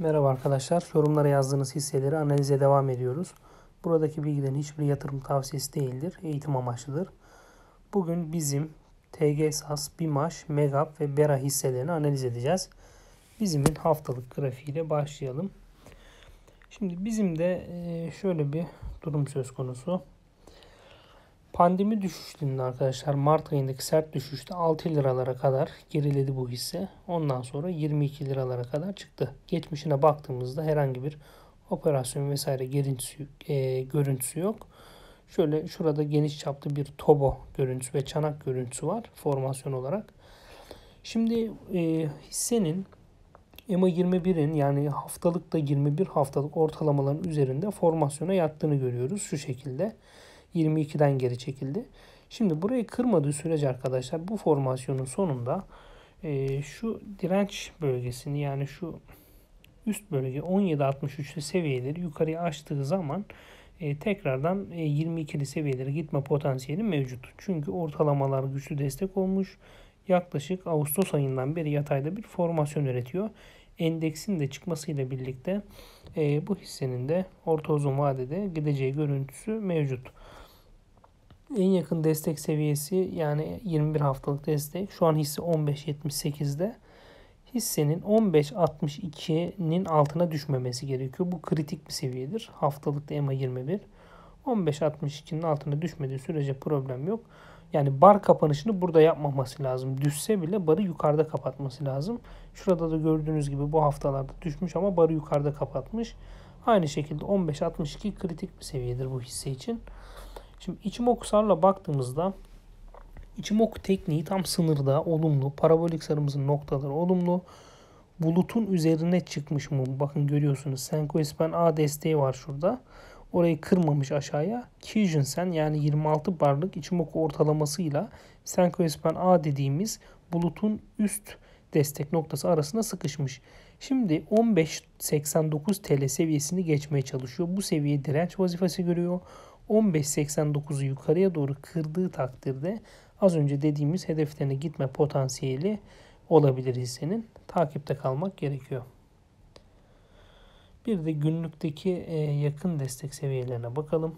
Merhaba arkadaşlar. Yorumlara yazdığınız hisseleri analize devam ediyoruz. Buradaki bilgilerin hiçbir yatırım tavsiyesi değildir. Eğitim amaçlıdır. Bugün bizim TG SAS, BİMAŞ, MEGAP ve BERA hisselerini analiz edeceğiz. Bizim'in haftalık grafiğiyle başlayalım. Şimdi bizim de şöyle bir durum söz konusu. Pandemi düşüşünde arkadaşlar Mart ayındaki sert düşüşte 6 liralara kadar geriledi bu hisse. Ondan sonra 22 liralara kadar çıktı. Geçmişine baktığımızda herhangi bir operasyon vesaire gerintisi, e, görüntüsü yok. Şöyle şurada geniş çaplı bir tobo görüntüsü ve çanak görüntüsü var formasyon olarak. Şimdi e, hissenin EMA 21'in yani haftalıkta 21 haftalık ortalamaların üzerinde formasyona yattığını görüyoruz şu şekilde. 22'den geri çekildi. Şimdi burayı kırmadığı sürece arkadaşlar bu formasyonun sonunda e, şu direnç bölgesini yani şu üst bölge 17.63'lü seviyeleri yukarıya açtığı zaman e, tekrardan e, 22'li seviyelere gitme potansiyeli mevcut. Çünkü ortalamalar güçlü destek olmuş. Yaklaşık Ağustos ayından beri yatayda bir formasyon üretiyor. Endeksin de çıkmasıyla birlikte e, bu hissenin de orta uzun vadede gideceği görüntüsü mevcut en yakın destek seviyesi yani 21 haftalık destek. Şu an hisse 15.78'de. Hissenin 15.62'nin altına düşmemesi gerekiyor. Bu kritik bir seviyedir. Haftalık da EMA 21. 15.62'nin altına düşmediği sürece problem yok. Yani bar kapanışını burada yapmaması lazım. Düşse bile barı yukarıda kapatması lazım. Şurada da gördüğünüz gibi bu haftalarda düşmüş ama barı yukarıda kapatmış. Aynı şekilde 15.62 kritik bir seviyedir bu hisse için. Şimdi içim baktığımızda içim tekniği tam sınırda olumlu. Parabolik sarımızın noktaları olumlu. Bulutun üzerine çıkmış mı Bakın görüyorsunuz. Senkoispen A desteği var şurada. Orayı kırmamış aşağıya. Kijunsen yani 26 barlık içim ortalamasıyla Senkoispen A dediğimiz bulutun üst destek noktası arasına sıkışmış. Şimdi 15.89 TL seviyesini geçmeye çalışıyor. Bu seviye direnç vazifesi görüyor. 15.89'u yukarıya doğru kırdığı takdirde az önce dediğimiz hedeflerine gitme potansiyeli olabilir hissenin. Takipte kalmak gerekiyor. Bir de günlükteki e, yakın destek seviyelerine bakalım.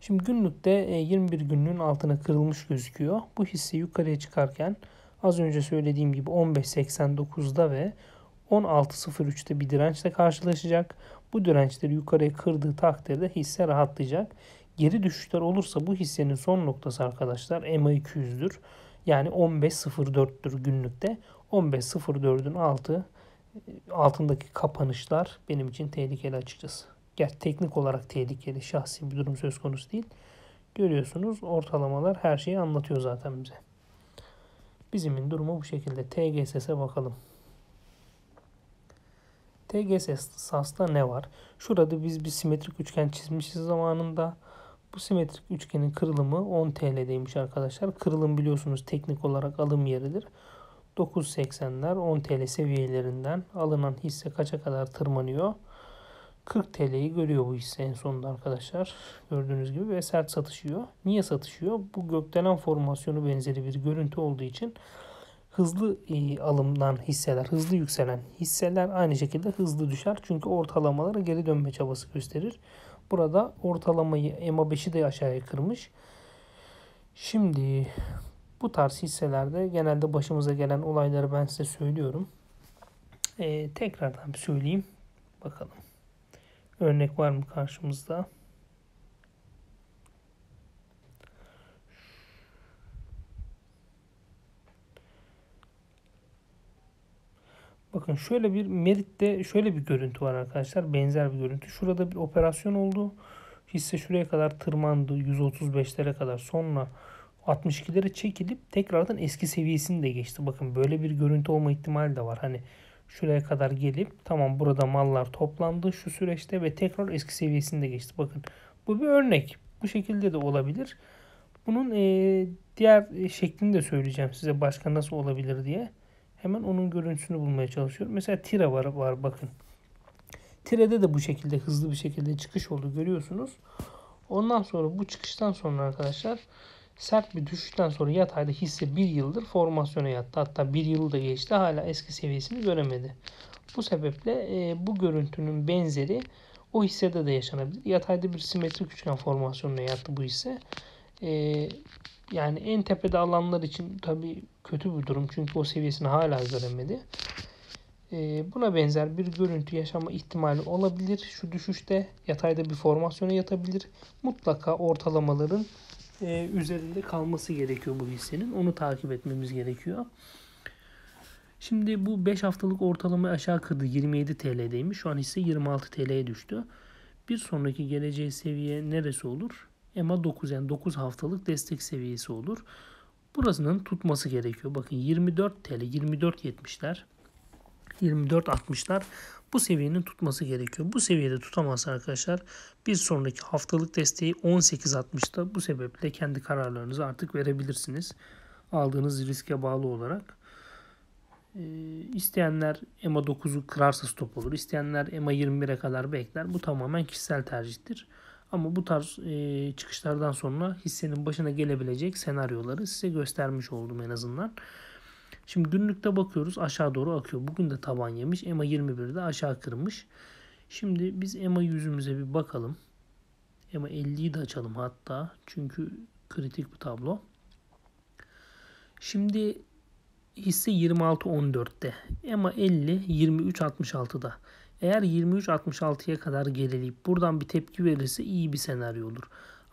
Şimdi günlükte 21 e, günlüğün altına kırılmış gözüküyor. Bu hisse yukarıya çıkarken az önce söylediğim gibi 15.89'da ve 16.03'te bir dirençle karşılaşacak. Bu dirençleri yukarıya kırdığı takdirde hisse rahatlayacak. Geri düşüşler olursa bu hissenin son noktası arkadaşlar MA 200'dür. Yani 15.04'tür günlükte. 15.04'ün altı altındaki kapanışlar benim için tehlikeli açıkçası. Gerçi teknik olarak tehlikeli şahsi bir durum söz konusu değil. Görüyorsunuz ortalamalar her şeyi anlatıyor zaten bize. Bizimin durumu bu şekilde. TGSS'e bakalım. TGS esasında ne var? Şurada biz bir simetrik üçgen çizmişiz zamanında. Bu simetrik üçgenin kırılımı 10 TL'deymiş arkadaşlar. Kırılım biliyorsunuz teknik olarak alım yeridir. 9.80'ler 10 TL seviyelerinden alınan hisse kaça kadar tırmanıyor? 40 TL'yi görüyor bu hisse en sonunda arkadaşlar. Gördüğünüz gibi ve sert satışıyor. Niye satışıyor? Bu gökdelen formasyonu benzeri bir görüntü olduğu için hızlı e, alımdan hisseler, hızlı yükselen hisseler aynı şekilde hızlı düşer. Çünkü ortalamalara geri dönme çabası gösterir. Burada ortalamayı EMA5'i de aşağıya kırmış. Şimdi bu tarz hisselerde genelde başımıza gelen olayları ben size söylüyorum. Ee, tekrardan söyleyeyim. Bakalım. Örnek var mı karşımızda? Bakın şöyle bir Merit'te şöyle bir görüntü var arkadaşlar. Benzer bir görüntü. Şurada bir operasyon oldu. Hisse şuraya kadar tırmandı. 135'lere kadar. Sonra 62'lere çekilip tekrardan eski seviyesini de geçti. Bakın böyle bir görüntü olma ihtimali de var. Hani şuraya kadar gelip tamam burada mallar toplandı şu süreçte ve tekrar eski seviyesini de geçti. Bakın bu bir örnek. Bu şekilde de olabilir. Bunun e, diğer şeklini de söyleyeceğim size başka nasıl olabilir diye. Hemen onun görüntüsünü bulmaya çalışıyorum. Mesela tira var, var bakın. Tire'de de bu şekilde hızlı bir şekilde çıkış oldu görüyorsunuz. Ondan sonra bu çıkıştan sonra arkadaşlar sert bir düşüşten sonra yatayda hisse bir yıldır formasyona yattı. Hatta bir yıl da geçti hala eski seviyesini göremedi. Bu sebeple e, bu görüntünün benzeri o hissede de yaşanabilir. Yatayda bir simetrik üçgen formasyonuna yattı bu hisse. E, yani en tepede alanlar için tabi kötü bir durum. Çünkü o seviyesini hala göremedi. Ee, buna benzer bir görüntü yaşama ihtimali olabilir. Şu düşüşte yatayda bir formasyona yatabilir. Mutlaka ortalamaların e, üzerinde kalması gerekiyor bu hissenin. Onu takip etmemiz gerekiyor. Şimdi bu 5 haftalık ortalamayı aşağı kırdı. 27 TL'deymiş. Şu an hisse 26 TL'ye düştü. Bir sonraki geleceği seviye neresi olur? EMA 9 yani 9 haftalık destek seviyesi olur. Burasının tutması gerekiyor. Bakın 24 TL 24 70'ler 24 60'lar bu seviyenin tutması gerekiyor. Bu seviyede tutamazsa arkadaşlar bir sonraki haftalık desteği 18.60'da bu sebeple kendi kararlarınızı artık verebilirsiniz. Aldığınız riske bağlı olarak. Ee, EMA e 9'u kırarsa stop olur. İsteyenler EMA 21'e kadar bekler. Bu tamamen kişisel tercihtir. Ama bu tarz e, çıkışlardan sonra hissenin başına gelebilecek senaryoları size göstermiş oldum en azından. Şimdi günlükte bakıyoruz aşağı doğru akıyor. Bugün de taban yemiş. EMA 21'de aşağı kırmış. Şimdi biz EMA yüzümüze bir bakalım. EMA 50'yi de açalım hatta. Çünkü kritik bir tablo. Şimdi hisse 26.14'te. EMA 50 23.66'da. Eğer 23.66'ya kadar gerileyip buradan bir tepki verirse iyi bir senaryo olur.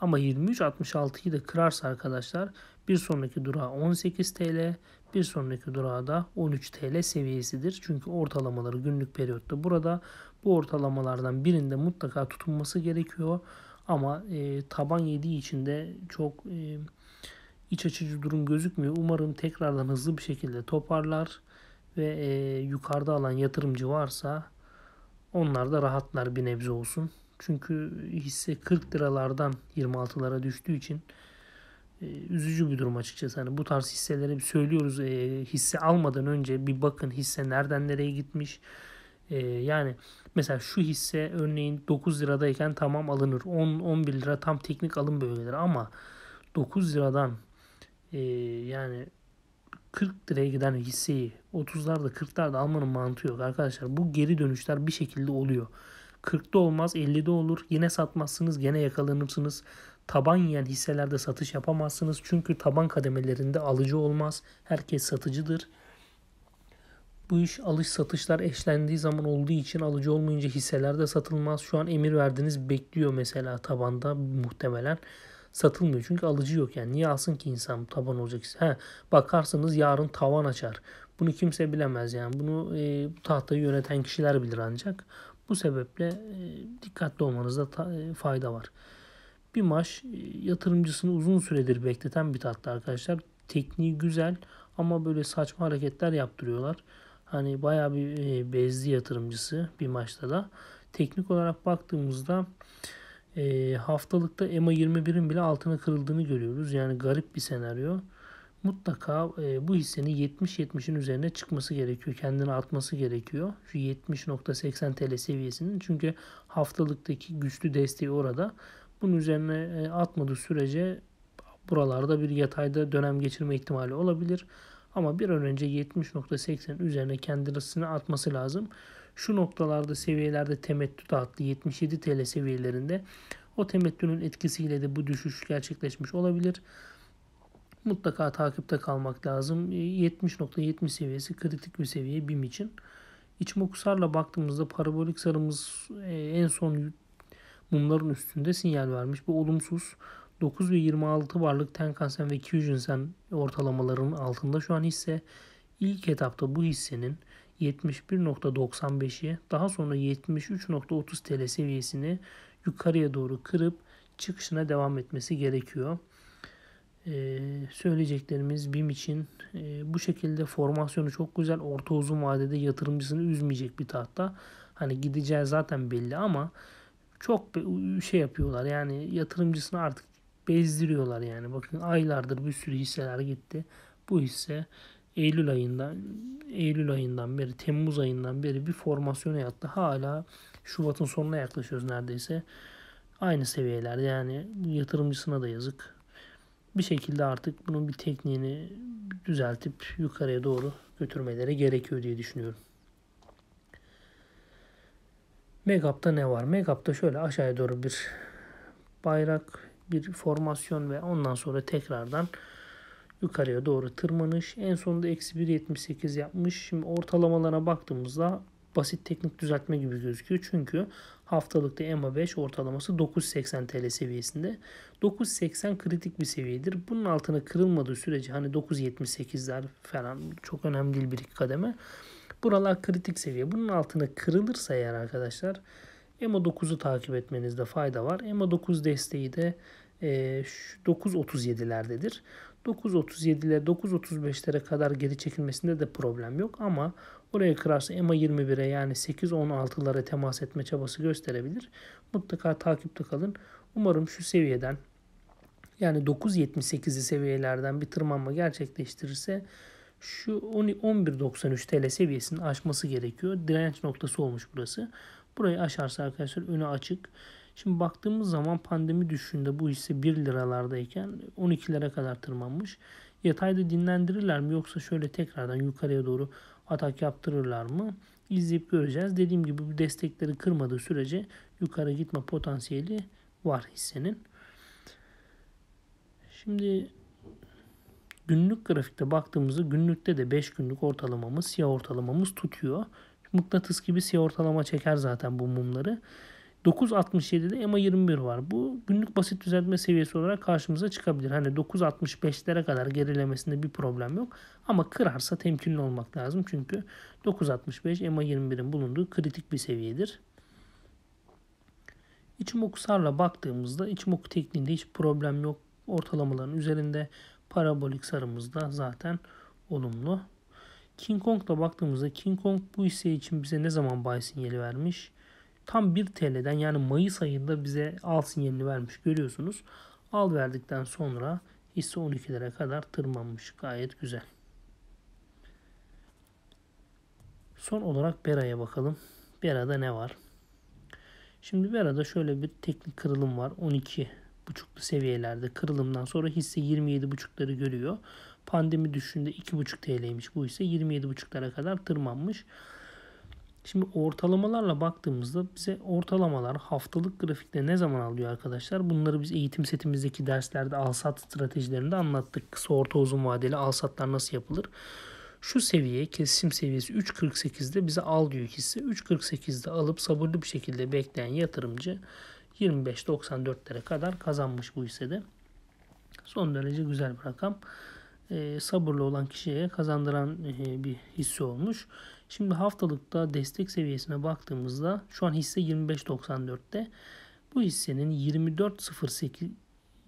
Ama 23.66'yı da kırarsa arkadaşlar bir sonraki durağı 18 TL, bir sonraki durağı da 13 TL seviyesidir. Çünkü ortalamaları günlük periyotta burada bu ortalamalardan birinde mutlaka tutunması gerekiyor. Ama e, taban yediği için de çok e, iç açıcı durum gözükmüyor. Umarım tekrardan hızlı bir şekilde toparlar ve e, yukarıda alan yatırımcı varsa onlar da rahatlar bir nebze olsun. Çünkü hisse 40 liralardan 26'lara düştüğü için e, üzücü bir durum açıkçası. Hani bu tarz hisseleri söylüyoruz. E, hisse almadan önce bir bakın hisse nereden nereye gitmiş. E, yani mesela şu hisse örneğin 9 liradayken tamam alınır. 10 11 lira tam teknik alım bölgeleri ama 9 liradan e, yani 40 liraya giden hisseyi 30'larda 40'larda almanın mantığı yok arkadaşlar. Bu geri dönüşler bir şekilde oluyor. 40'da olmaz 50'de olur. Yine satmazsınız gene yakalanırsınız. Taban yiyen hisselerde satış yapamazsınız. Çünkü taban kademelerinde alıcı olmaz. Herkes satıcıdır. Bu iş alış satışlar eşlendiği zaman olduğu için alıcı olmayınca hisselerde satılmaz. Şu an emir verdiniz bekliyor mesela tabanda muhtemelen satılmıyor. Çünkü alıcı yok yani. Niye alsın ki insan taban olacak? He, bakarsınız yarın tavan açar. Bunu kimse bilemez yani. Bunu e, bu tahtayı yöneten kişiler bilir ancak. Bu sebeple e, dikkatli olmanızda ta, e, fayda var. Bir maç e, yatırımcısını uzun süredir bekleten bir tatlı arkadaşlar. Tekniği güzel ama böyle saçma hareketler yaptırıyorlar. Hani baya bir e, bezli yatırımcısı bir maçta da. Teknik olarak baktığımızda e, haftalıkta EMA 21'in bile altına kırıldığını görüyoruz. Yani garip bir senaryo mutlaka e, bu hissenin 70-70'in üzerine çıkması gerekiyor. Kendini atması gerekiyor. Şu 70.80 TL seviyesinin. Çünkü haftalıktaki güçlü desteği orada. Bunun üzerine e, atmadığı sürece buralarda bir yatayda dönem geçirme ihtimali olabilir. Ama bir an önce 70.80'in üzerine kendisini atması lazım. Şu noktalarda seviyelerde temettü dağıttı 77 TL seviyelerinde. O temettünün etkisiyle de bu düşüş gerçekleşmiş olabilir mutlaka takipte kalmak lazım. 70.70 e, seviyesi kritik bir seviye BİM için. İçmokusarla baktığımızda parabolik sarımız e, en son mumların üstünde sinyal vermiş. Bu olumsuz. 9 ve 26 varlık Tenkan-sen ve Kyujin-sen ortalamalarının altında şu an hisse. İlk etapta bu hissenin 71.95'i daha sonra 73.30 TL seviyesini yukarıya doğru kırıp çıkışına devam etmesi gerekiyor. Ee, söyleyeceklerimiz BİM için e, bu şekilde formasyonu çok güzel orta uzun vadede yatırımcısını üzmeyecek bir tahta. Hani gideceği zaten belli ama çok şey yapıyorlar yani yatırımcısını artık bezdiriyorlar yani. Bakın aylardır bir sürü hisseler gitti. Bu hisse Eylül ayından Eylül ayından beri Temmuz ayından beri bir formasyona yattı. Hala Şubat'ın sonuna yaklaşıyoruz neredeyse. Aynı seviyeler yani yatırımcısına da yazık bir şekilde artık bunun bir tekniğini düzeltip yukarıya doğru götürmeleri gerekiyor diye düşünüyorum. Makeup'ta ne var? Makeup'ta şöyle aşağıya doğru bir bayrak, bir formasyon ve ondan sonra tekrardan yukarıya doğru tırmanış. En sonunda eksi 1.78 yapmış. Şimdi ortalamalarına baktığımızda basit teknik düzeltme gibi gözüküyor. Çünkü Haftalıkta EMA 5 ortalaması 9.80 TL seviyesinde. 9.80 kritik bir seviyedir. Bunun altına kırılmadığı sürece hani 9.78'ler falan çok önemli değil bir iki kademe. Buralar kritik seviye. Bunun altına kırılırsa eğer arkadaşlar EMA 9'u takip etmenizde fayda var. EMA 9 desteği de e, 9.37'lerdedir. 9.37'lere 9.35'lere kadar geri çekilmesinde de problem yok ama Buraya kırarsa EMA 21'e yani 8-16'lara temas etme çabası gösterebilir. Mutlaka takipte kalın. Umarım şu seviyeden yani 9.78'li seviyelerden bir tırmanma gerçekleştirirse şu 11.93 TL seviyesini aşması gerekiyor. Direnç noktası olmuş burası. Burayı aşarsa arkadaşlar önü açık. Şimdi baktığımız zaman pandemi düşüşünde bu hisse 1 liralardayken 12'lere kadar tırmanmış. Yatayda dinlendirirler mi yoksa şöyle tekrardan yukarıya doğru atak yaptırırlar mı? İzleyip göreceğiz. Dediğim gibi bu destekleri kırmadığı sürece yukarı gitme potansiyeli var hissenin. Şimdi günlük grafikte baktığımızda günlükte de 5 günlük ortalamamız, siyah ortalamamız tutuyor. Mıknatıs gibi siyah ortalama çeker zaten bu mumları. 9.67'de EMA 21 var. Bu günlük basit düzeltme seviyesi olarak karşımıza çıkabilir. Hani 9.65'lere kadar gerilemesinde bir problem yok. Ama kırarsa temkinli olmak lazım. Çünkü 9.65 EMA 21'in bulunduğu kritik bir seviyedir. İçimoku sarla baktığımızda içimoku tekniğinde hiç problem yok. Ortalamaların üzerinde parabolik sarımız da zaten olumlu. King Kong'la baktığımızda King Kong bu hisse için bize ne zaman buy sinyali vermiş? tam 1 TL'den yani Mayıs ayında bize al sinyalini vermiş görüyorsunuz. Al verdikten sonra hisse 12 lira kadar tırmanmış. Gayet güzel. Son olarak Bera'ya bakalım. Bera'da ne var? Şimdi Bera'da şöyle bir teknik kırılım var. 12 buçuklu seviyelerde kırılımdan sonra hisse 27 buçukları görüyor. Pandemi düşünde 2,5 TL'ymiş bu ise 27 buçuklara kadar tırmanmış. Şimdi ortalamalarla baktığımızda bize ortalamalar haftalık grafikte ne zaman alıyor arkadaşlar? Bunları biz eğitim setimizdeki derslerde alsat stratejilerinde anlattık. Kısa orta uzun vadeli alsatlar nasıl yapılır? Şu seviye kesim seviyesi 3.48'de bize al diyor hisse. 3.48'de alıp sabırlı bir şekilde bekleyen yatırımcı 25.94'lere kadar kazanmış bu hissede. Son derece güzel bir rakam. E, sabırlı olan kişiye kazandıran e, bir hisse olmuş. Şimdi haftalıkta destek seviyesine baktığımızda şu an hisse 25.94'te. Bu hissenin 24.08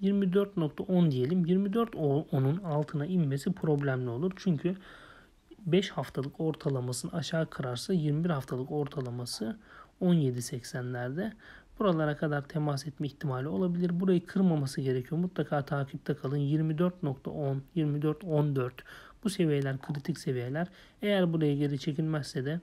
24.10 diyelim. 24.10'un altına inmesi problemli olur. Çünkü 5 haftalık ortalamasını aşağı kırarsa 21 haftalık ortalaması 17.80'lerde. Buralara kadar temas etme ihtimali olabilir. Burayı kırmaması gerekiyor. Mutlaka takipte kalın. 24.10, 24.14 bu seviyeler kritik seviyeler. Eğer buraya geri çekilmezse de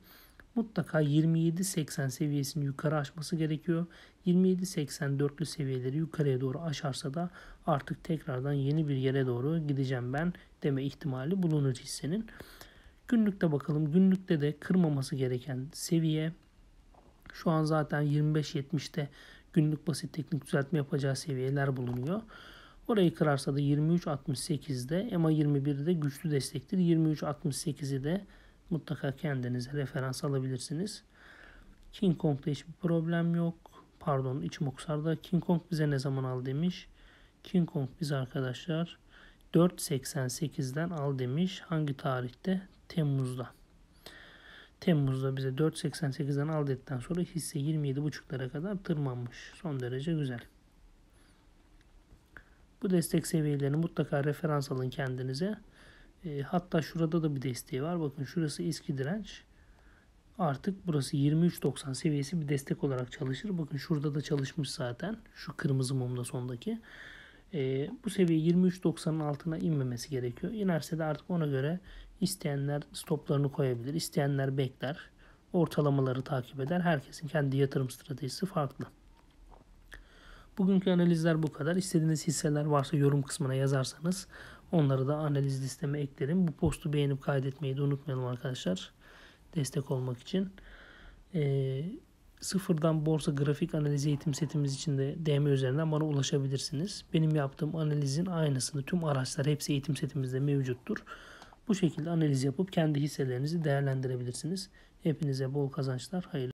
mutlaka 27.80 seviyesini yukarı aşması gerekiyor. 27.84'lü seviyeleri yukarıya doğru aşarsa da artık tekrardan yeni bir yere doğru gideceğim ben deme ihtimali bulunur hissenin. Günlükte bakalım. Günlükte de kırmaması gereken seviye şu an zaten 25.70'te günlük basit teknik düzeltme yapacağı seviyeler bulunuyor. Orayı kırarsa da 23.68'de EMA 21de güçlü destektir. 23.68'i de mutlaka kendinize referans alabilirsiniz. King Kong'da hiçbir problem yok. Pardon İçimoksar'da King Kong bize ne zaman al demiş. King Kong bize arkadaşlar 4.88'den al demiş. Hangi tarihte? Temmuz'da. Temmuz'da bize 4.88'den al dedikten sonra hisse 27.5'lara kadar tırmanmış. Son derece güzel. Bu destek seviyelerini mutlaka referans alın kendinize. E, hatta şurada da bir desteği var. Bakın şurası eski direnç. Artık burası 23.90 seviyesi bir destek olarak çalışır. Bakın şurada da çalışmış zaten. Şu kırmızı mumda sondaki. E, bu seviye 23.90'ın altına inmemesi gerekiyor. İnerse de artık ona göre isteyenler stoplarını koyabilir. isteyenler bekler. Ortalamaları takip eder. Herkesin kendi yatırım stratejisi farklı. Bugünkü analizler bu kadar. İstediğiniz hisseler varsa yorum kısmına yazarsanız onları da analiz listeme eklerim. Bu postu beğenip kaydetmeyi de unutmayalım arkadaşlar. Destek olmak için. Ee, sıfırdan borsa grafik analizi eğitim setimiz için de DM üzerinden bana ulaşabilirsiniz. Benim yaptığım analizin aynısını tüm araçlar hepsi eğitim setimizde mevcuttur. Bu şekilde analiz yapıp kendi hisselerinizi değerlendirebilirsiniz. Hepinize bol kazançlar, hayırlı